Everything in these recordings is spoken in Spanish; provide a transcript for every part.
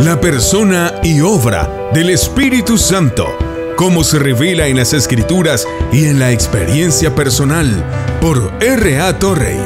la persona y obra del Espíritu Santo, como se revela en las Escrituras y en la experiencia personal, por R.A. Torrey.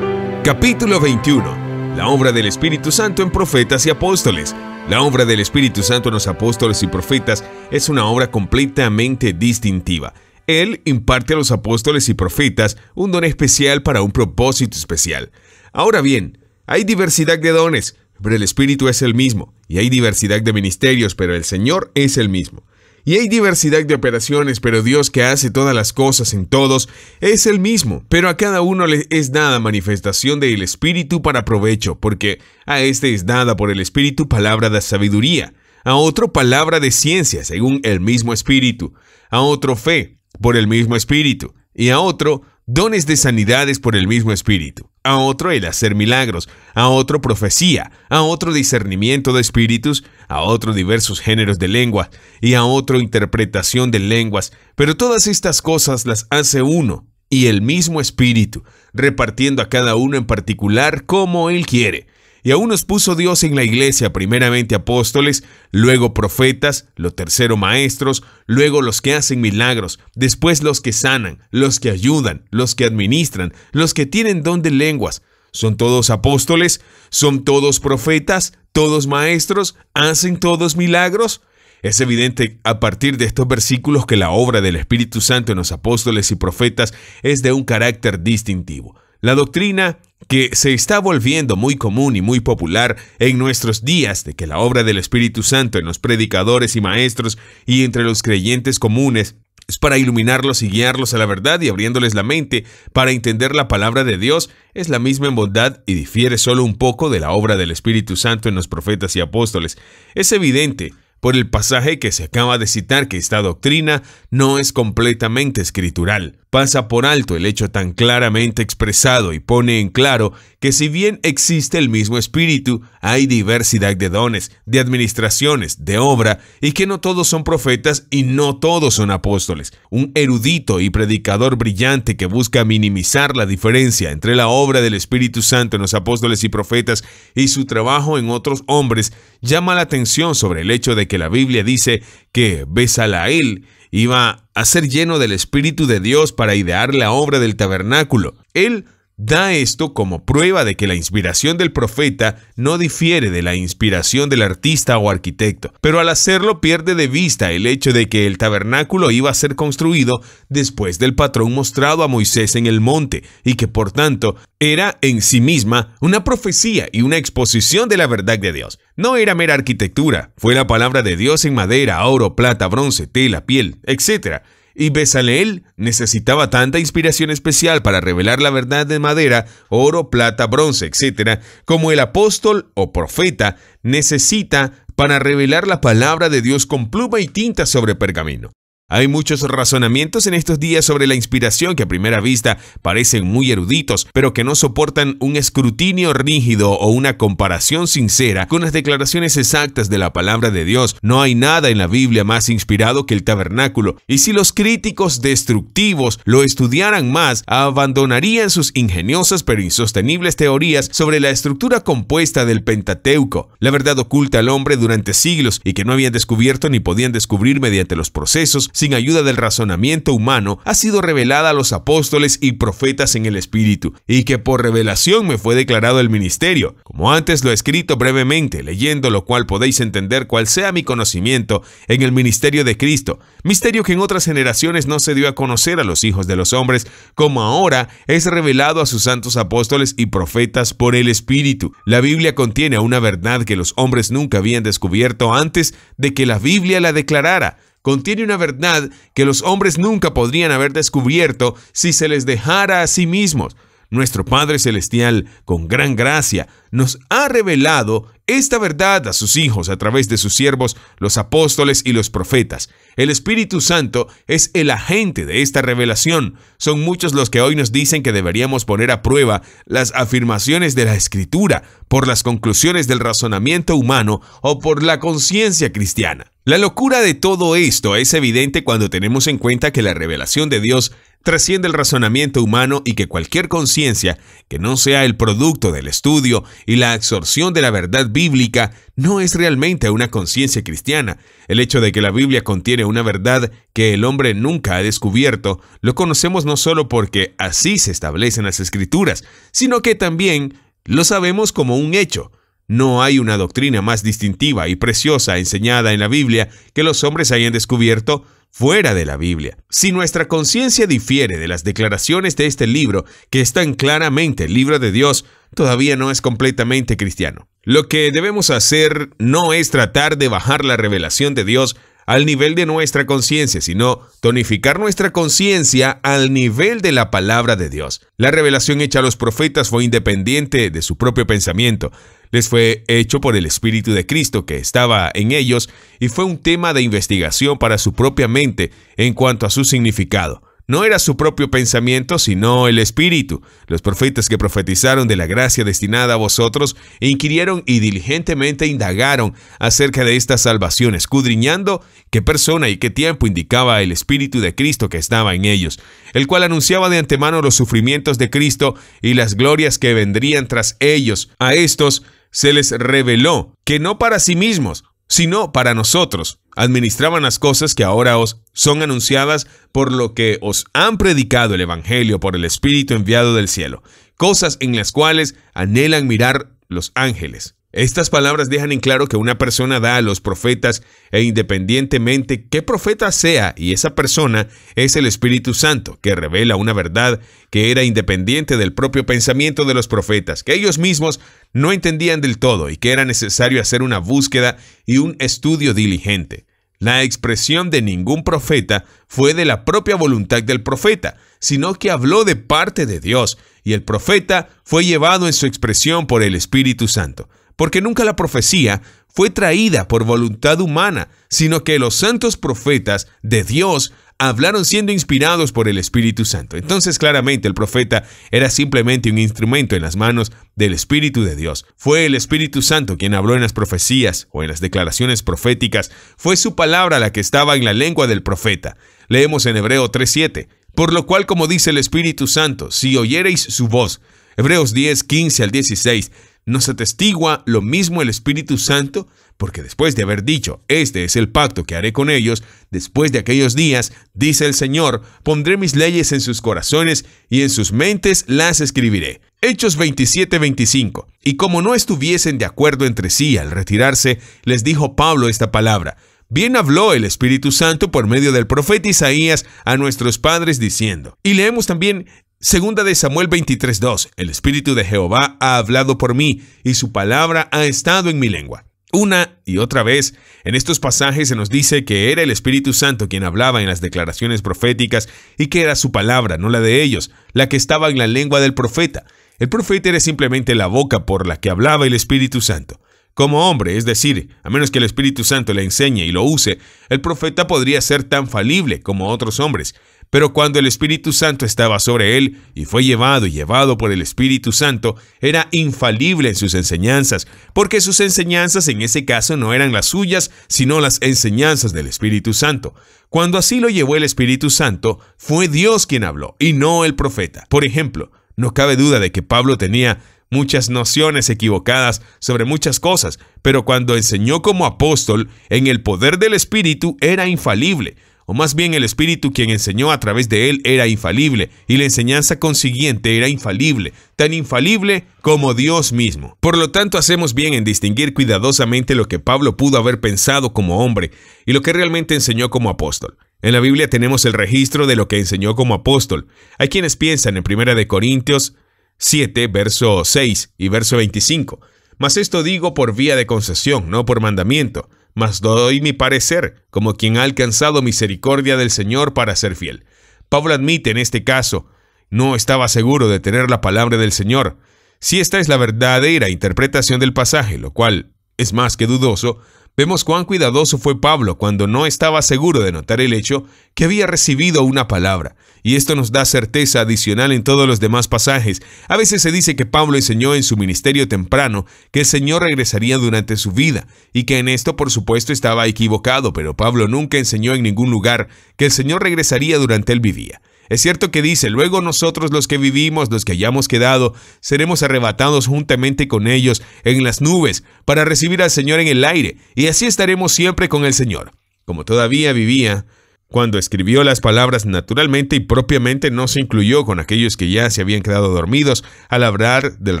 Capítulo 21. La obra del Espíritu Santo en profetas y apóstoles. La obra del Espíritu Santo en los apóstoles y profetas es una obra completamente distintiva. Él imparte a los apóstoles y profetas un don especial para un propósito especial. Ahora bien, hay diversidad de dones, pero el Espíritu es el mismo, y hay diversidad de ministerios, pero el Señor es el mismo. Y hay diversidad de operaciones, pero Dios que hace todas las cosas en todos es el mismo. Pero a cada uno le es dada manifestación del Espíritu para provecho, porque a este es dada por el Espíritu palabra de sabiduría, a otro palabra de ciencia, según el mismo Espíritu, a otro fe, por el mismo Espíritu, y a otro dones de sanidades por el mismo Espíritu, a otro el hacer milagros, a otro profecía, a otro discernimiento de espíritus, a otro diversos géneros de lengua y a otro interpretación de lenguas, pero todas estas cosas las hace uno y el mismo Espíritu, repartiendo a cada uno en particular como Él quiere. Y aún nos puso Dios en la iglesia, primeramente apóstoles, luego profetas, lo tercero maestros, luego los que hacen milagros, después los que sanan, los que ayudan, los que administran, los que tienen don de lenguas. ¿Son todos apóstoles? ¿Son todos profetas? ¿Todos maestros? ¿Hacen todos milagros? Es evidente a partir de estos versículos que la obra del Espíritu Santo en los apóstoles y profetas es de un carácter distintivo. La doctrina que se está volviendo muy común y muy popular en nuestros días de que la obra del Espíritu Santo en los predicadores y maestros y entre los creyentes comunes es para iluminarlos y guiarlos a la verdad y abriéndoles la mente para entender la palabra de Dios, es la misma en bondad y difiere solo un poco de la obra del Espíritu Santo en los profetas y apóstoles. Es evidente por el pasaje que se acaba de citar que esta doctrina no es completamente escritural. Pasa por alto el hecho tan claramente expresado y pone en claro que si bien existe el mismo espíritu, hay diversidad de dones, de administraciones, de obra, y que no todos son profetas y no todos son apóstoles. Un erudito y predicador brillante que busca minimizar la diferencia entre la obra del Espíritu Santo en los apóstoles y profetas y su trabajo en otros hombres llama la atención sobre el hecho de que la Biblia dice que Besalael iba a ser lleno del Espíritu de Dios para idear la obra del tabernáculo. Él Da esto como prueba de que la inspiración del profeta no difiere de la inspiración del artista o arquitecto, pero al hacerlo pierde de vista el hecho de que el tabernáculo iba a ser construido después del patrón mostrado a Moisés en el monte y que por tanto era en sí misma una profecía y una exposición de la verdad de Dios. No era mera arquitectura, fue la palabra de Dios en madera, oro, plata, bronce, tela, piel, etc y Besaleel necesitaba tanta inspiración especial para revelar la verdad de madera, oro, plata, bronce, etc., como el apóstol o profeta necesita para revelar la palabra de Dios con pluma y tinta sobre pergamino. Hay muchos razonamientos en estos días sobre la inspiración que a primera vista parecen muy eruditos, pero que no soportan un escrutinio rígido o una comparación sincera con las declaraciones exactas de la palabra de Dios. No hay nada en la Biblia más inspirado que el tabernáculo, y si los críticos destructivos lo estudiaran más, abandonarían sus ingeniosas pero insostenibles teorías sobre la estructura compuesta del Pentateuco, la verdad oculta al hombre durante siglos y que no habían descubierto ni podían descubrir mediante los procesos sin ayuda del razonamiento humano, ha sido revelada a los apóstoles y profetas en el Espíritu, y que por revelación me fue declarado el ministerio, como antes lo he escrito brevemente, leyendo lo cual podéis entender cuál sea mi conocimiento en el ministerio de Cristo, misterio que en otras generaciones no se dio a conocer a los hijos de los hombres, como ahora es revelado a sus santos apóstoles y profetas por el Espíritu. La Biblia contiene una verdad que los hombres nunca habían descubierto antes de que la Biblia la declarara contiene una verdad que los hombres nunca podrían haber descubierto si se les dejara a sí mismos, nuestro Padre Celestial, con gran gracia, nos ha revelado esta verdad a sus hijos a través de sus siervos, los apóstoles y los profetas. El Espíritu Santo es el agente de esta revelación. Son muchos los que hoy nos dicen que deberíamos poner a prueba las afirmaciones de la Escritura por las conclusiones del razonamiento humano o por la conciencia cristiana. La locura de todo esto es evidente cuando tenemos en cuenta que la revelación de Dios trasciende el razonamiento humano y que cualquier conciencia que no sea el producto del estudio y la absorción de la verdad bíblica no es realmente una conciencia cristiana. El hecho de que la Biblia contiene una verdad que el hombre nunca ha descubierto lo conocemos no solo porque así se establecen las escrituras, sino que también lo sabemos como un hecho. No hay una doctrina más distintiva y preciosa enseñada en la Biblia que los hombres hayan descubierto fuera de la Biblia. Si nuestra conciencia difiere de las declaraciones de este libro, que es tan claramente el libro de Dios, todavía no es completamente cristiano. Lo que debemos hacer no es tratar de bajar la revelación de Dios al nivel de nuestra conciencia, sino tonificar nuestra conciencia al nivel de la palabra de Dios. La revelación hecha a los profetas fue independiente de su propio pensamiento les fue hecho por el Espíritu de Cristo que estaba en ellos y fue un tema de investigación para su propia mente en cuanto a su significado. No era su propio pensamiento, sino el Espíritu. Los profetas que profetizaron de la gracia destinada a vosotros inquirieron y diligentemente indagaron acerca de esta salvación, escudriñando qué persona y qué tiempo indicaba el Espíritu de Cristo que estaba en ellos, el cual anunciaba de antemano los sufrimientos de Cristo y las glorias que vendrían tras ellos. A estos se les reveló que no para sí mismos, sino para nosotros, administraban las cosas que ahora os son anunciadas por lo que os han predicado el Evangelio por el Espíritu enviado del cielo, cosas en las cuales anhelan mirar los ángeles. Estas palabras dejan en claro que una persona da a los profetas e independientemente qué profeta sea y esa persona es el Espíritu Santo, que revela una verdad que era independiente del propio pensamiento de los profetas, que ellos mismos no entendían del todo y que era necesario hacer una búsqueda y un estudio diligente. La expresión de ningún profeta fue de la propia voluntad del profeta, sino que habló de parte de Dios, y el profeta fue llevado en su expresión por el Espíritu Santo porque nunca la profecía fue traída por voluntad humana, sino que los santos profetas de Dios hablaron siendo inspirados por el Espíritu Santo. Entonces claramente el profeta era simplemente un instrumento en las manos del Espíritu de Dios. Fue el Espíritu Santo quien habló en las profecías o en las declaraciones proféticas. Fue su palabra la que estaba en la lengua del profeta. Leemos en Hebreo 3.7. Por lo cual, como dice el Espíritu Santo, si oyereis su voz, Hebreos 10, 15 al 16, nos atestigua lo mismo el Espíritu Santo, porque después de haber dicho, este es el pacto que haré con ellos, después de aquellos días, dice el Señor, pondré mis leyes en sus corazones y en sus mentes las escribiré. Hechos 27:25. Y como no estuviesen de acuerdo entre sí al retirarse, les dijo Pablo esta palabra. Bien habló el Espíritu Santo por medio del profeta Isaías a nuestros padres diciendo. Y leemos también Segunda de Samuel 23:2. El Espíritu de Jehová ha hablado por mí y su palabra ha estado en mi lengua. Una y otra vez, en estos pasajes se nos dice que era el Espíritu Santo quien hablaba en las declaraciones proféticas y que era su palabra, no la de ellos, la que estaba en la lengua del profeta. El profeta era simplemente la boca por la que hablaba el Espíritu Santo. Como hombre, es decir, a menos que el Espíritu Santo le enseñe y lo use, el profeta podría ser tan falible como otros hombres, pero cuando el Espíritu Santo estaba sobre él y fue llevado y llevado por el Espíritu Santo, era infalible en sus enseñanzas, porque sus enseñanzas en ese caso no eran las suyas, sino las enseñanzas del Espíritu Santo. Cuando así lo llevó el Espíritu Santo, fue Dios quien habló y no el profeta. Por ejemplo, no cabe duda de que Pablo tenía muchas nociones equivocadas sobre muchas cosas, pero cuando enseñó como apóstol, en el poder del Espíritu era infalible, o más bien el Espíritu quien enseñó a través de él era infalible, y la enseñanza consiguiente era infalible, tan infalible como Dios mismo. Por lo tanto, hacemos bien en distinguir cuidadosamente lo que Pablo pudo haber pensado como hombre y lo que realmente enseñó como apóstol. En la Biblia tenemos el registro de lo que enseñó como apóstol. Hay quienes piensan en 1 Corintios 7, verso 6 y verso 25. Mas esto digo por vía de concesión, no por mandamiento, mas doy mi parecer, como quien ha alcanzado misericordia del Señor para ser fiel. Pablo admite en este caso, no estaba seguro de tener la palabra del Señor. Si esta es la verdadera interpretación del pasaje, lo cual es más que dudoso, Vemos cuán cuidadoso fue Pablo cuando no estaba seguro de notar el hecho que había recibido una palabra, y esto nos da certeza adicional en todos los demás pasajes. A veces se dice que Pablo enseñó en su ministerio temprano que el Señor regresaría durante su vida, y que en esto por supuesto estaba equivocado, pero Pablo nunca enseñó en ningún lugar que el Señor regresaría durante él vivía. Es cierto que dice, luego nosotros los que vivimos, los que hayamos quedado, seremos arrebatados juntamente con ellos en las nubes para recibir al Señor en el aire, y así estaremos siempre con el Señor. Como todavía vivía, cuando escribió las palabras naturalmente y propiamente no se incluyó con aquellos que ya se habían quedado dormidos al hablar del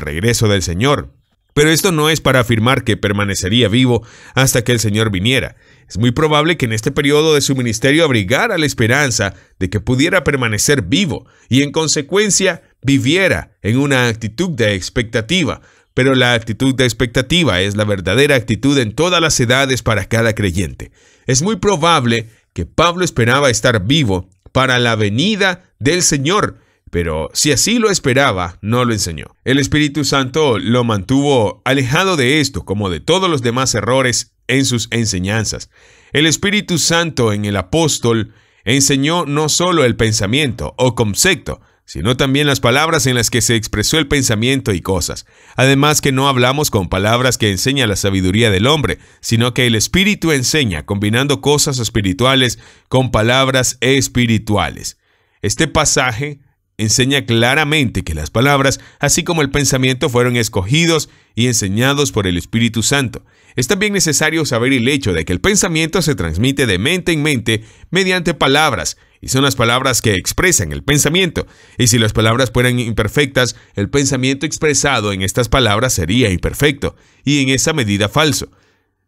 regreso del Señor. Pero esto no es para afirmar que permanecería vivo hasta que el Señor viniera. Es muy probable que en este periodo de su ministerio abrigara la esperanza de que pudiera permanecer vivo y en consecuencia viviera en una actitud de expectativa. Pero la actitud de expectativa es la verdadera actitud en todas las edades para cada creyente. Es muy probable que Pablo esperaba estar vivo para la venida del Señor pero si así lo esperaba, no lo enseñó. El Espíritu Santo lo mantuvo alejado de esto, como de todos los demás errores en sus enseñanzas. El Espíritu Santo en el apóstol enseñó no solo el pensamiento o concepto, sino también las palabras en las que se expresó el pensamiento y cosas. Además que no hablamos con palabras que enseña la sabiduría del hombre, sino que el Espíritu enseña combinando cosas espirituales con palabras espirituales. Este pasaje enseña claramente que las palabras, así como el pensamiento, fueron escogidos y enseñados por el Espíritu Santo. Es también necesario saber el hecho de que el pensamiento se transmite de mente en mente mediante palabras, y son las palabras que expresan el pensamiento, y si las palabras fueran imperfectas, el pensamiento expresado en estas palabras sería imperfecto, y en esa medida falso.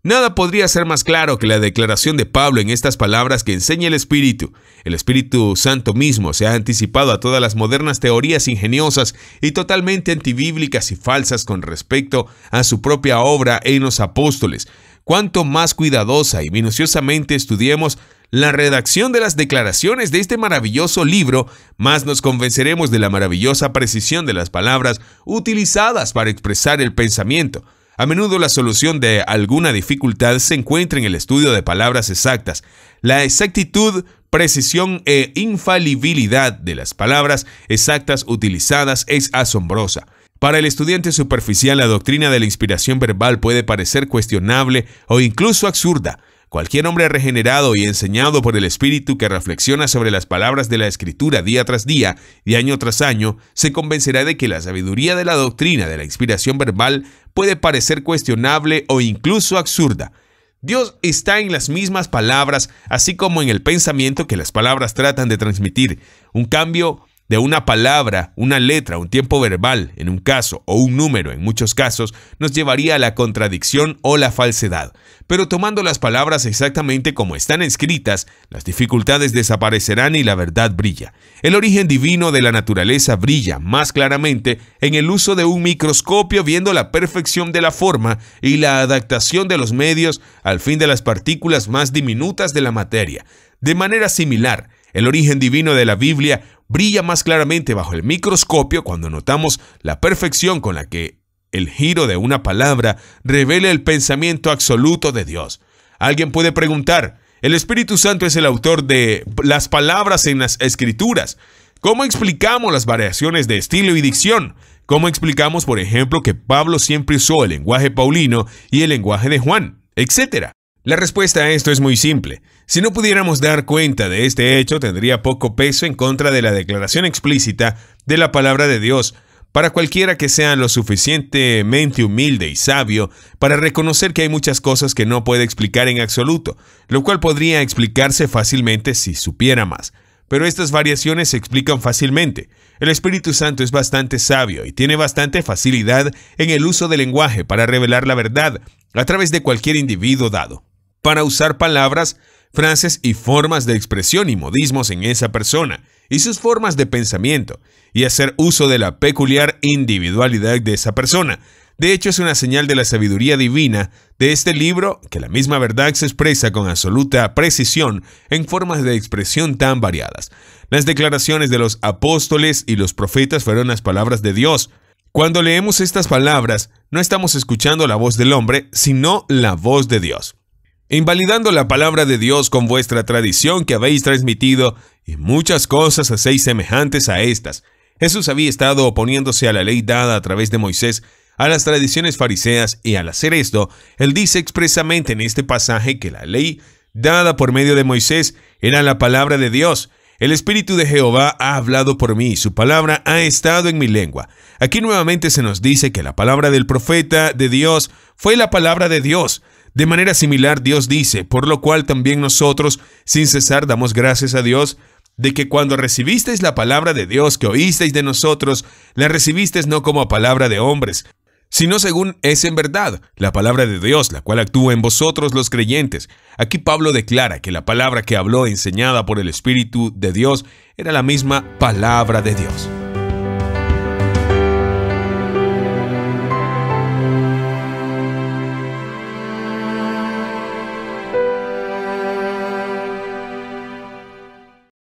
Nada podría ser más claro que la declaración de Pablo en estas palabras que enseña el Espíritu. El Espíritu Santo mismo se ha anticipado a todas las modernas teorías ingeniosas y totalmente antibíblicas y falsas con respecto a su propia obra en los apóstoles. Cuanto más cuidadosa y minuciosamente estudiemos la redacción de las declaraciones de este maravilloso libro, más nos convenceremos de la maravillosa precisión de las palabras utilizadas para expresar el pensamiento a menudo la solución de alguna dificultad se encuentra en el estudio de palabras exactas. La exactitud, precisión e infalibilidad de las palabras exactas utilizadas es asombrosa. Para el estudiante superficial, la doctrina de la inspiración verbal puede parecer cuestionable o incluso absurda, Cualquier hombre regenerado y enseñado por el Espíritu que reflexiona sobre las palabras de la Escritura día tras día y año tras año, se convencerá de que la sabiduría de la doctrina de la inspiración verbal puede parecer cuestionable o incluso absurda. Dios está en las mismas palabras, así como en el pensamiento que las palabras tratan de transmitir. Un cambio de una palabra, una letra, un tiempo verbal en un caso o un número en muchos casos nos llevaría a la contradicción o la falsedad. Pero tomando las palabras exactamente como están escritas, las dificultades desaparecerán y la verdad brilla. El origen divino de la naturaleza brilla más claramente en el uso de un microscopio viendo la perfección de la forma y la adaptación de los medios al fin de las partículas más diminutas de la materia. De manera similar, el origen divino de la Biblia brilla más claramente bajo el microscopio cuando notamos la perfección con la que el giro de una palabra revela el pensamiento absoluto de Dios. Alguien puede preguntar, el Espíritu Santo es el autor de las palabras en las escrituras. ¿Cómo explicamos las variaciones de estilo y dicción? ¿Cómo explicamos, por ejemplo, que Pablo siempre usó el lenguaje paulino y el lenguaje de Juan, etcétera? La respuesta a esto es muy simple. Si no pudiéramos dar cuenta de este hecho, tendría poco peso en contra de la declaración explícita de la palabra de Dios, para cualquiera que sea lo suficientemente humilde y sabio para reconocer que hay muchas cosas que no puede explicar en absoluto, lo cual podría explicarse fácilmente si supiera más. Pero estas variaciones se explican fácilmente. El Espíritu Santo es bastante sabio y tiene bastante facilidad en el uso del lenguaje para revelar la verdad a través de cualquier individuo dado para usar palabras, frases y formas de expresión y modismos en esa persona y sus formas de pensamiento, y hacer uso de la peculiar individualidad de esa persona. De hecho, es una señal de la sabiduría divina de este libro que la misma verdad se expresa con absoluta precisión en formas de expresión tan variadas. Las declaraciones de los apóstoles y los profetas fueron las palabras de Dios. Cuando leemos estas palabras, no estamos escuchando la voz del hombre, sino la voz de Dios invalidando la palabra de Dios con vuestra tradición que habéis transmitido, y muchas cosas hacéis semejantes a estas. Jesús había estado oponiéndose a la ley dada a través de Moisés, a las tradiciones fariseas, y al hacer esto, él dice expresamente en este pasaje que la ley dada por medio de Moisés era la palabra de Dios, el Espíritu de Jehová ha hablado por mí, su palabra ha estado en mi lengua. Aquí nuevamente se nos dice que la palabra del profeta de Dios fue la palabra de Dios. De manera similar, Dios dice, por lo cual también nosotros, sin cesar, damos gracias a Dios, de que cuando recibisteis la palabra de Dios que oísteis de nosotros, la recibisteis no como palabra de hombres, sino según es en verdad, la palabra de Dios, la cual actúa en vosotros los creyentes. Aquí Pablo declara que la palabra que habló enseñada por el Espíritu de Dios era la misma palabra de Dios.